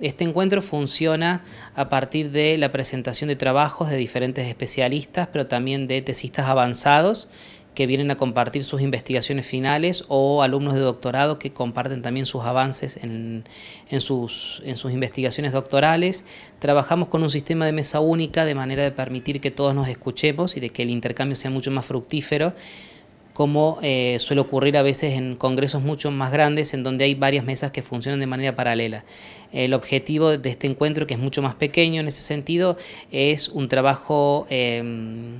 Este encuentro funciona a partir de la presentación de trabajos de diferentes especialistas, pero también de tesistas avanzados que vienen a compartir sus investigaciones finales o alumnos de doctorado que comparten también sus avances en, en, sus, en, sus, investigaciones doctorales. Trabajamos con un sistema de mesa única de manera de permitir que todos nos escuchemos y de que el intercambio sea mucho más fructífero como eh, suele ocurrir a veces en congresos mucho más grandes en donde hay varias mesas que funcionan de manera paralela. El objetivo de este encuentro, que es mucho más pequeño en ese sentido, es un trabajo... Em,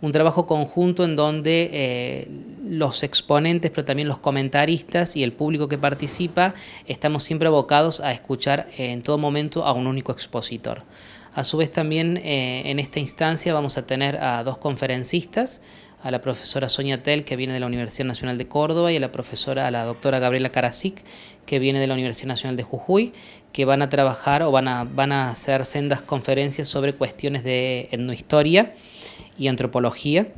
un trabajo conjunto en donde eh, los exponentes, pero también los comentaristas y el público que participa, estamos siempre abocados a escuchar en todo momento a un único expositor. A su vez también eh, en esta instancia vamos a tener a dos conferencistas, a la profesora Sonia Tell, que viene de la Universidad Nacional de Córdoba, y a la profesora, a la doctora Gabriela Karasik, que viene de la Universidad Nacional de Jujuy, que van a trabajar o van a, van a hacer sendas conferencias sobre cuestiones de etnohistoria y antropología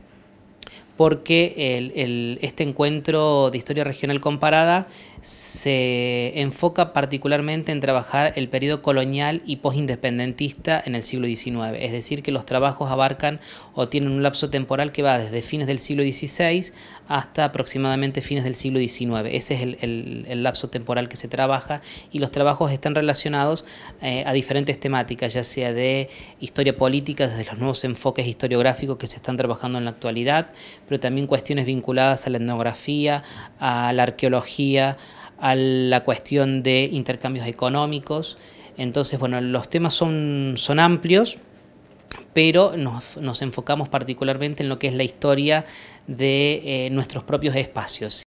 porque este encuentro de historia regional comparada se enfoca particularmente en trabajar el periodo colonial y posindependentista en el siglo XIX, es decir, que los trabajos abarcan o tienen un lapso temporal que va desde fines del siglo XVI hasta aproximadamente fines del siglo XIX. Ese es el, lapso temporal que se trabaja y los trabajos están relacionados eh, a diferentes temáticas, ya sea de historia política, desde los nuevos enfoques historiográficos que se están trabajando en la actualidad, pero también cuestiones vinculadas a la etnografía, a la arqueología, a la cuestión de intercambios económicos. Entonces, bueno, los temas son, son amplios, pero nos, enfocamos particularmente en lo que es la historia de eh, nuestros propios espacios.